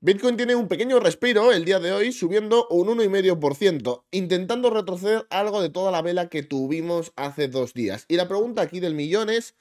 Bitcoin tiene un pequeño respiro el día de hoy, subiendo un 1,5%, intentando retroceder algo de toda la vela que tuvimos hace dos días. Y la pregunta aquí del millón es,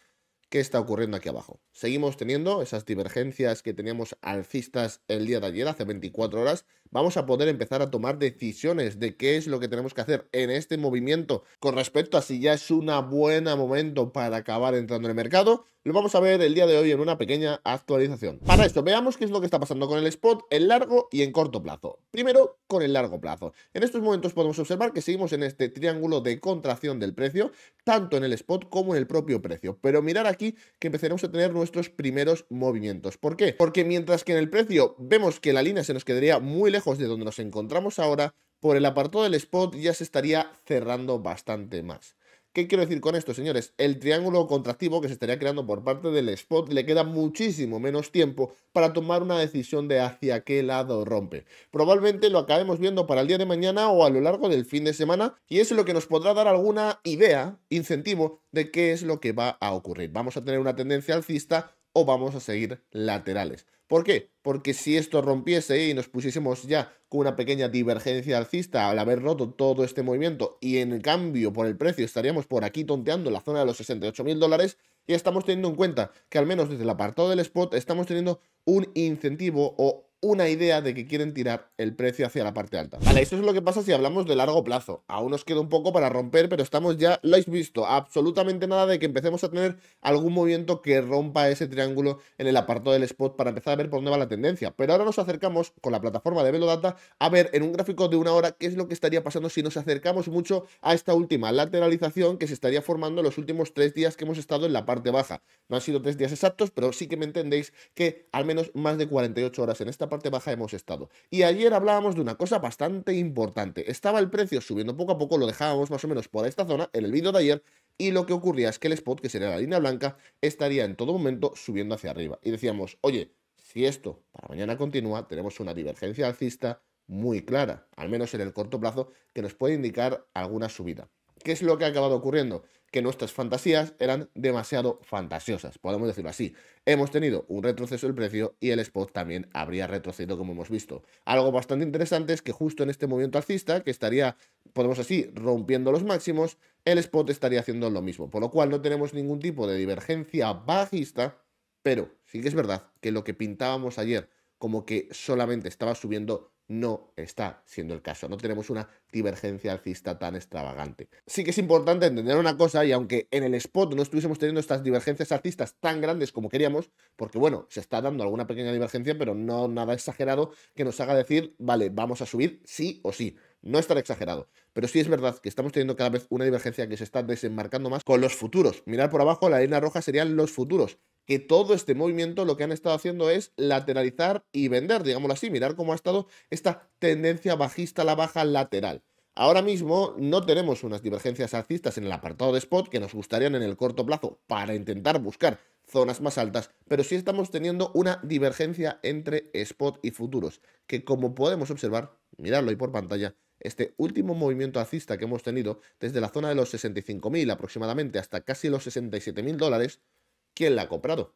¿qué está ocurriendo aquí abajo? Seguimos teniendo esas divergencias que teníamos alcistas el día de ayer, hace 24 horas. Vamos a poder empezar a tomar decisiones de qué es lo que tenemos que hacer en este movimiento con respecto a si ya es un buen momento para acabar entrando en el mercado lo vamos a ver el día de hoy en una pequeña actualización. Para esto, veamos qué es lo que está pasando con el spot en largo y en corto plazo. Primero, con el largo plazo. En estos momentos podemos observar que seguimos en este triángulo de contracción del precio, tanto en el spot como en el propio precio. Pero mirar aquí que empezaremos a tener nuestros primeros movimientos. ¿Por qué? Porque mientras que en el precio vemos que la línea se nos quedaría muy lejos de donde nos encontramos ahora, por el apartado del spot ya se estaría cerrando bastante más. ¿Qué quiero decir con esto, señores? El triángulo contractivo que se estaría creando por parte del spot le queda muchísimo menos tiempo para tomar una decisión de hacia qué lado rompe. Probablemente lo acabemos viendo para el día de mañana o a lo largo del fin de semana y eso es lo que nos podrá dar alguna idea, incentivo, de qué es lo que va a ocurrir. Vamos a tener una tendencia alcista o vamos a seguir laterales. ¿Por qué? Porque si esto rompiese y nos pusiésemos ya con una pequeña divergencia alcista al haber roto todo este movimiento y en cambio por el precio estaríamos por aquí tonteando la zona de los 68.000 mil dólares, y estamos teniendo en cuenta que al menos desde el apartado del spot estamos teniendo un incentivo o una idea de que quieren tirar el precio hacia la parte alta. Vale, eso es lo que pasa si hablamos de largo plazo. Aún nos queda un poco para romper, pero estamos ya, lo habéis visto, absolutamente nada de que empecemos a tener algún movimiento que rompa ese triángulo en el apartado del spot para empezar a ver por dónde va la tendencia. Pero ahora nos acercamos con la plataforma de Velodata a ver en un gráfico de una hora qué es lo que estaría pasando si nos acercamos mucho a esta última lateralización que se estaría formando los últimos tres días que hemos estado en la parte baja. No han sido tres días exactos, pero sí que me entendéis que al menos más de 48 horas en esta parte baja hemos estado. Y ayer hablábamos de una cosa bastante importante. Estaba el precio subiendo poco a poco, lo dejábamos más o menos por esta zona en el vídeo de ayer, y lo que ocurría es que el spot, que sería la línea blanca, estaría en todo momento subiendo hacia arriba. Y decíamos, oye, si esto para mañana continúa, tenemos una divergencia alcista muy clara, al menos en el corto plazo, que nos puede indicar alguna subida. ¿Qué es lo que ha acabado ocurriendo? Que nuestras fantasías eran demasiado fantasiosas, podemos decirlo así. Hemos tenido un retroceso del precio y el spot también habría retrocedido como hemos visto. Algo bastante interesante es que justo en este movimiento alcista, que estaría, podemos decir, rompiendo los máximos, el spot estaría haciendo lo mismo, por lo cual no tenemos ningún tipo de divergencia bajista, pero sí que es verdad que lo que pintábamos ayer como que solamente estaba subiendo no está siendo el caso. No tenemos una divergencia alcista tan extravagante. Sí que es importante entender una cosa, y aunque en el spot no estuviésemos teniendo estas divergencias alcistas tan grandes como queríamos, porque bueno, se está dando alguna pequeña divergencia, pero no nada exagerado que nos haga decir, vale, vamos a subir sí o sí. No estar exagerado, pero sí es verdad que estamos teniendo cada vez una divergencia que se está desenmarcando más con los futuros. Mirar por abajo, la línea roja serían los futuros, que todo este movimiento lo que han estado haciendo es lateralizar y vender, digámoslo así, mirar cómo ha estado esta tendencia bajista a la baja lateral. Ahora mismo no tenemos unas divergencias alcistas en el apartado de spot que nos gustarían en el corto plazo para intentar buscar zonas más altas, pero sí estamos teniendo una divergencia entre spot y futuros, que como podemos observar, mirarlo ahí por pantalla, este último movimiento alcista que hemos tenido desde la zona de los 65.000 aproximadamente hasta casi los 67.000 dólares, ¿quién la ha comprado?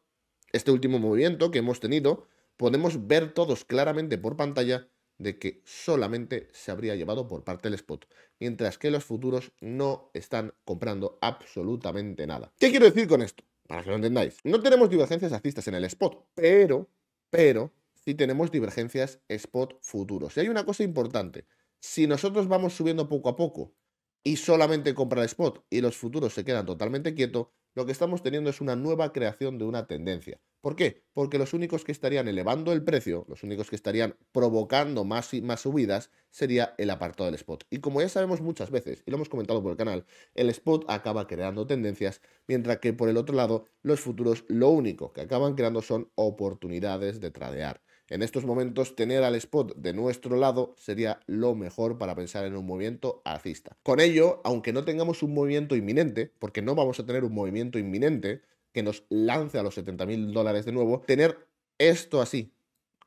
Este último movimiento que hemos tenido, podemos ver todos claramente por pantalla de que solamente se habría llevado por parte del spot, mientras que los futuros no están comprando absolutamente nada. ¿Qué quiero decir con esto? Para que lo entendáis, no tenemos divergencias alcistas en el spot, pero, pero, sí tenemos divergencias spot futuros. Y hay una cosa importante, si nosotros vamos subiendo poco a poco y solamente compra el spot y los futuros se quedan totalmente quietos, lo que estamos teniendo es una nueva creación de una tendencia. ¿Por qué? Porque los únicos que estarían elevando el precio, los únicos que estarían provocando más, y más subidas, sería el apartado del spot. Y como ya sabemos muchas veces, y lo hemos comentado por el canal, el spot acaba creando tendencias, mientras que por el otro lado, los futuros lo único que acaban creando son oportunidades de tradear. En estos momentos tener al spot de nuestro lado sería lo mejor para pensar en un movimiento alcista. Con ello, aunque no tengamos un movimiento inminente, porque no vamos a tener un movimiento inminente que nos lance a los 70.000 mil dólares de nuevo, tener esto así,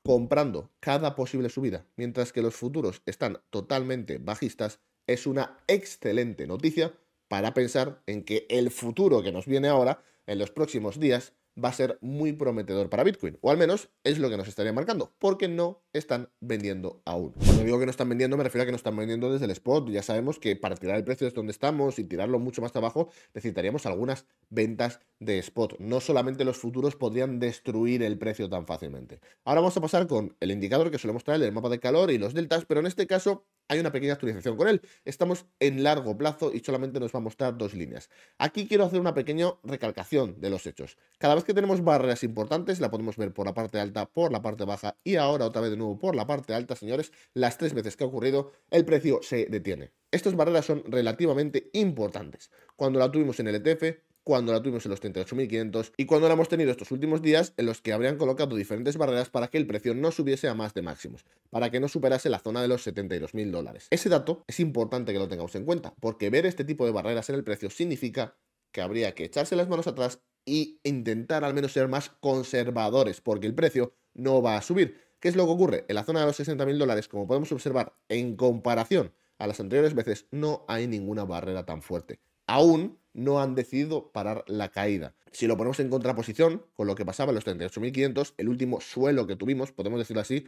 comprando cada posible subida, mientras que los futuros están totalmente bajistas, es una excelente noticia para pensar en que el futuro que nos viene ahora, en los próximos días, va a ser muy prometedor para Bitcoin, o al menos es lo que nos estaría marcando, porque no están vendiendo aún. Cuando digo que no están vendiendo, me refiero a que no están vendiendo desde el spot. Ya sabemos que para tirar el precio desde donde estamos y tirarlo mucho más abajo, necesitaríamos algunas ventas de spot. No solamente los futuros podrían destruir el precio tan fácilmente. Ahora vamos a pasar con el indicador que solemos traer, el mapa de calor y los deltas, pero en este caso hay una pequeña actualización con él. Estamos en largo plazo y solamente nos va a mostrar dos líneas. Aquí quiero hacer una pequeña recalcación de los hechos. Cada vez que tenemos barreras importantes, la podemos ver por la parte alta, por la parte baja y ahora otra vez de nuevo por la parte alta, señores, las tres veces que ha ocurrido, el precio se detiene. Estas barreras son relativamente importantes. Cuando la tuvimos en el ETF, cuando la tuvimos en los 38.500 y cuando la hemos tenido estos últimos días en los que habrían colocado diferentes barreras para que el precio no subiese a más de máximos, para que no superase la zona de los 72.000 dólares. Ese dato es importante que lo tengamos en cuenta, porque ver este tipo de barreras en el precio significa que habría que echarse las manos atrás e intentar al menos ser más conservadores, porque el precio no va a subir. ¿Qué es lo que ocurre? En la zona de los 60.000 dólares, como podemos observar, en comparación a las anteriores veces, no hay ninguna barrera tan fuerte aún no han decidido parar la caída. Si lo ponemos en contraposición con lo que pasaba en los 38.500, el último suelo que tuvimos, podemos decirlo así,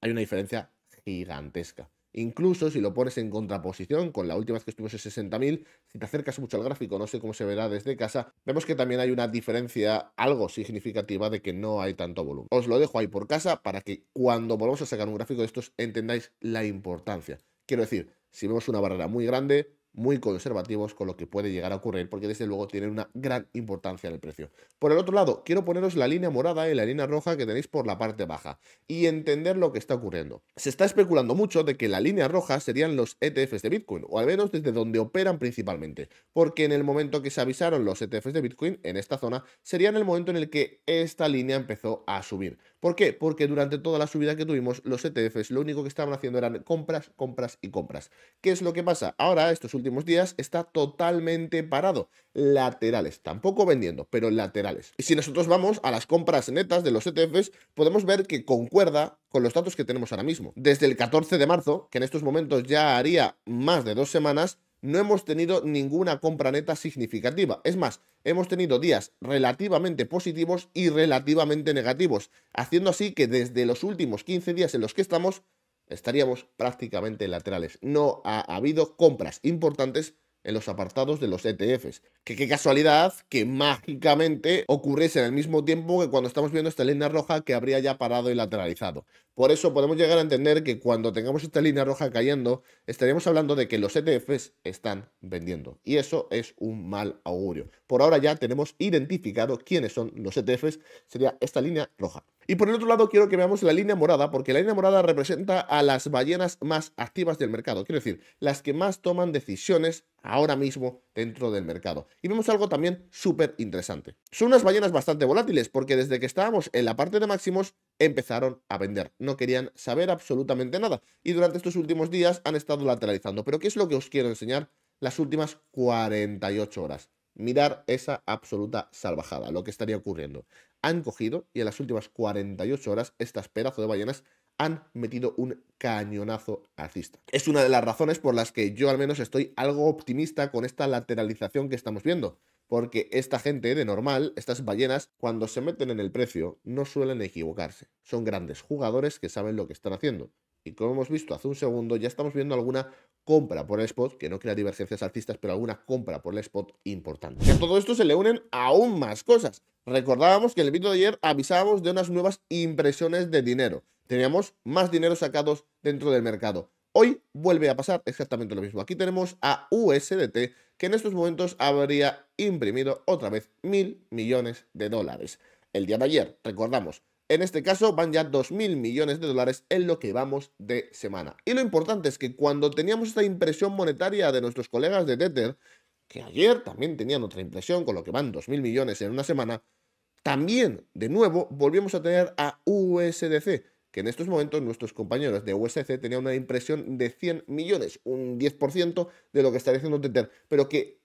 hay una diferencia gigantesca. Incluso si lo pones en contraposición con la última vez que estuvimos en 60.000, si te acercas mucho al gráfico, no sé cómo se verá desde casa, vemos que también hay una diferencia algo significativa de que no hay tanto volumen. Os lo dejo ahí por casa para que cuando volvamos a sacar un gráfico de estos entendáis la importancia. Quiero decir, si vemos una barrera muy grande, muy conservativos con lo que puede llegar a ocurrir, porque desde luego tienen una gran importancia en el precio. Por el otro lado, quiero poneros la línea morada y eh, la línea roja que tenéis por la parte baja y entender lo que está ocurriendo. Se está especulando mucho de que la línea roja serían los ETFs de Bitcoin, o al menos desde donde operan principalmente, porque en el momento que se avisaron los ETFs de Bitcoin en esta zona, sería en el momento en el que esta línea empezó a subir. ¿Por qué? Porque durante toda la subida que tuvimos, los ETFs lo único que estaban haciendo eran compras, compras y compras. ¿Qué es lo que pasa? Ahora, estos últimos días, está totalmente parado. Laterales, tampoco vendiendo, pero laterales. Y si nosotros vamos a las compras netas de los ETFs, podemos ver que concuerda con los datos que tenemos ahora mismo. Desde el 14 de marzo, que en estos momentos ya haría más de dos semanas, no hemos tenido ninguna compra neta significativa. Es más, hemos tenido días relativamente positivos y relativamente negativos, haciendo así que desde los últimos 15 días en los que estamos estaríamos prácticamente laterales. No ha habido compras importantes en los apartados de los ETFs que qué casualidad que mágicamente ocurriese en el mismo tiempo que cuando estamos viendo esta línea roja que habría ya parado y lateralizado. Por eso podemos llegar a entender que cuando tengamos esta línea roja cayendo, estaríamos hablando de que los ETFs están vendiendo. Y eso es un mal augurio. Por ahora ya tenemos identificado quiénes son los ETFs. Sería esta línea roja. Y por el otro lado quiero que veamos la línea morada, porque la línea morada representa a las ballenas más activas del mercado, quiero decir, las que más toman decisiones ahora mismo dentro del mercado y vemos algo también súper interesante. Son unas ballenas bastante volátiles porque desde que estábamos en la parte de máximos empezaron a vender. No querían saber absolutamente nada y durante estos últimos días han estado lateralizando. Pero ¿qué es lo que os quiero enseñar las últimas 48 horas? Mirar esa absoluta salvajada, lo que estaría ocurriendo. Han cogido y en las últimas 48 horas estas pedazo de ballenas han metido un cañonazo alcista. Es una de las razones por las que yo al menos estoy algo optimista con esta lateralización que estamos viendo. Porque esta gente de normal, estas ballenas, cuando se meten en el precio, no suelen equivocarse. Son grandes jugadores que saben lo que están haciendo. Y como hemos visto hace un segundo, ya estamos viendo alguna compra por el spot, que no crea divergencias alcistas, pero alguna compra por el spot importante. Y a todo esto se le unen aún más cosas. Recordábamos que en el vídeo de ayer avisábamos de unas nuevas impresiones de dinero teníamos más dinero sacados dentro del mercado. Hoy vuelve a pasar exactamente lo mismo. Aquí tenemos a USDT, que en estos momentos habría imprimido otra vez mil millones de dólares. El día de ayer, recordamos, en este caso van ya mil millones de dólares en lo que vamos de semana. Y lo importante es que cuando teníamos esta impresión monetaria de nuestros colegas de Tether, que ayer también tenían otra impresión, con lo que van mil millones en una semana, también de nuevo volvimos a tener a USDC en estos momentos nuestros compañeros de USC tenían una impresión de 100 millones, un 10% de lo que estaría haciendo Tether, pero que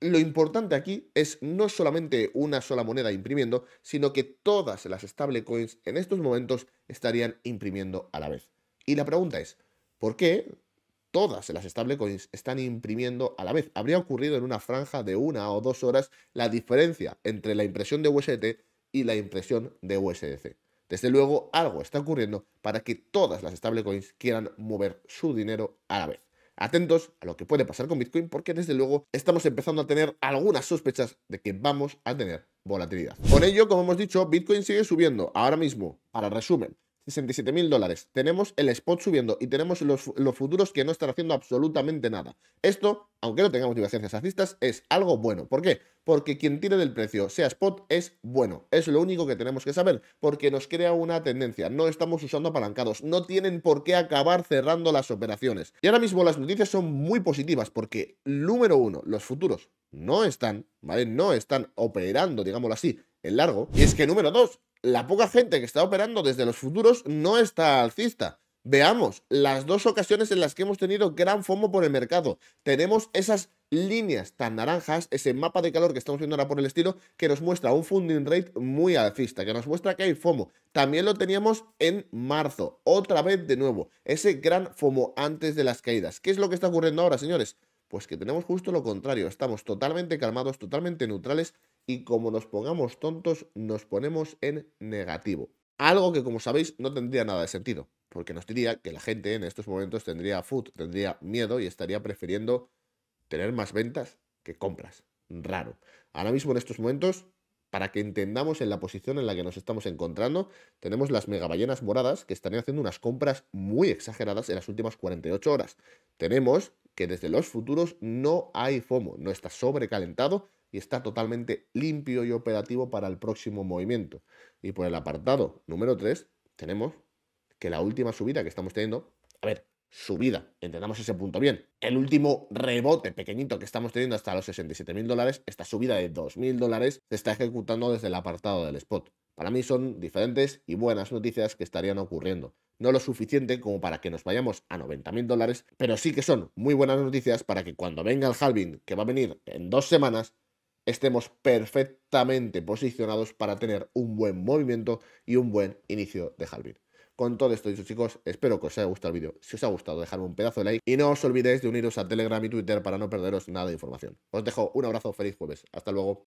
lo importante aquí es no solamente una sola moneda imprimiendo, sino que todas las stablecoins en estos momentos estarían imprimiendo a la vez. Y la pregunta es, ¿por qué todas las stablecoins están imprimiendo a la vez? Habría ocurrido en una franja de una o dos horas la diferencia entre la impresión de USDT y la impresión de USDC. Desde luego, algo está ocurriendo para que todas las stablecoins quieran mover su dinero a la vez. Atentos a lo que puede pasar con Bitcoin porque desde luego estamos empezando a tener algunas sospechas de que vamos a tener volatilidad. Con ello, como hemos dicho, Bitcoin sigue subiendo ahora mismo. Para resumen, 67.000 mil dólares. Tenemos el spot subiendo y tenemos los, futuros que no están haciendo absolutamente nada. Esto, aunque no tengamos divergencias alcistas, es algo bueno. ¿Por qué? Porque quien tiene del precio, sea spot, es bueno. Es lo único que tenemos que saber, porque nos crea una tendencia. No estamos usando apalancados, no tienen por qué acabar cerrando las operaciones. Y ahora mismo las noticias son muy positivas, porque, número uno, los futuros no están, ¿vale? No están operando, digámoslo así, en largo. Y es que número dos, la poca gente que está operando desde los futuros no está alcista. Veamos las dos ocasiones en las que hemos tenido gran FOMO por el mercado. Tenemos esas líneas tan naranjas, ese mapa de calor que estamos viendo ahora por el estilo, que nos muestra un funding rate muy alcista, que nos muestra que hay FOMO. También lo teníamos en marzo, otra vez de nuevo, ese gran FOMO antes de las caídas. ¿Qué es lo que está ocurriendo ahora, señores? Pues que tenemos justo lo contrario, estamos totalmente calmados, totalmente neutrales y como nos pongamos tontos, nos ponemos en negativo. Algo que como sabéis no tendría nada de sentido, porque nos diría que la gente en estos momentos tendría food, tendría miedo y estaría prefiriendo tener más ventas que compras. Raro. Ahora mismo en estos momentos para que entendamos en la posición en la que nos estamos encontrando, tenemos las megaballenas moradas que estarían haciendo unas compras muy exageradas en las últimas 48 horas. Tenemos que desde los futuros no hay FOMO, no está sobrecalentado y está totalmente limpio y operativo para el próximo movimiento. Y por el apartado número 3 tenemos que la última subida que estamos teniendo, a ver, subida, entendamos ese punto bien, el último rebote pequeñito que estamos teniendo hasta los 67 mil dólares, esta subida de 2 mil dólares se está ejecutando desde el apartado del spot. Para mí son diferentes y buenas noticias que estarían ocurriendo no lo suficiente como para que nos vayamos a 90.000 dólares, pero sí que son muy buenas noticias para que cuando venga el halving, que va a venir en dos semanas, estemos perfectamente posicionados para tener un buen movimiento y un buen inicio de halving. Con todo esto dicho chicos, espero que os haya gustado el vídeo. Si os ha gustado, dejadme un pedazo de like y no os olvidéis de uniros a Telegram y Twitter para no perderos nada de información. Os dejo un abrazo, feliz jueves. Hasta luego.